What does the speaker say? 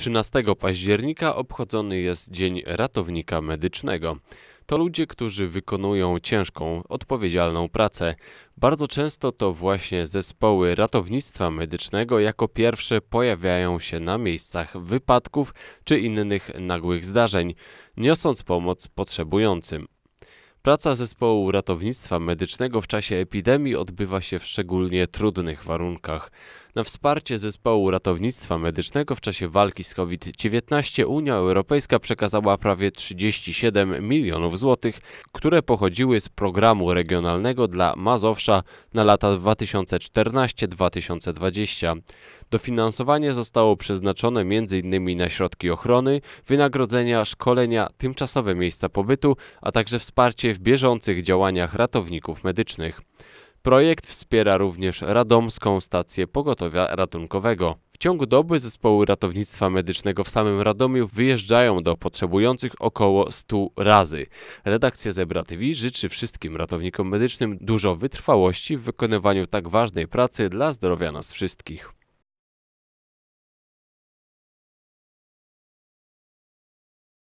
13 października obchodzony jest Dzień Ratownika Medycznego. To ludzie, którzy wykonują ciężką, odpowiedzialną pracę. Bardzo często to właśnie zespoły ratownictwa medycznego jako pierwsze pojawiają się na miejscach wypadków czy innych nagłych zdarzeń, niosąc pomoc potrzebującym. Praca zespołu ratownictwa medycznego w czasie epidemii odbywa się w szczególnie trudnych warunkach. Na wsparcie zespołu ratownictwa medycznego w czasie walki z COVID-19 Unia Europejska przekazała prawie 37 milionów złotych, które pochodziły z programu regionalnego dla Mazowsza na lata 2014-2020. Dofinansowanie zostało przeznaczone m.in. na środki ochrony, wynagrodzenia, szkolenia, tymczasowe miejsca pobytu, a także wsparcie w bieżących działaniach ratowników medycznych. Projekt wspiera również Radomską Stację Pogotowia Ratunkowego. W ciągu doby zespoły ratownictwa medycznego w samym Radomiu wyjeżdżają do potrzebujących około 100 razy. Redakcja Zebra TV życzy wszystkim ratownikom medycznym dużo wytrwałości w wykonywaniu tak ważnej pracy dla zdrowia nas wszystkich.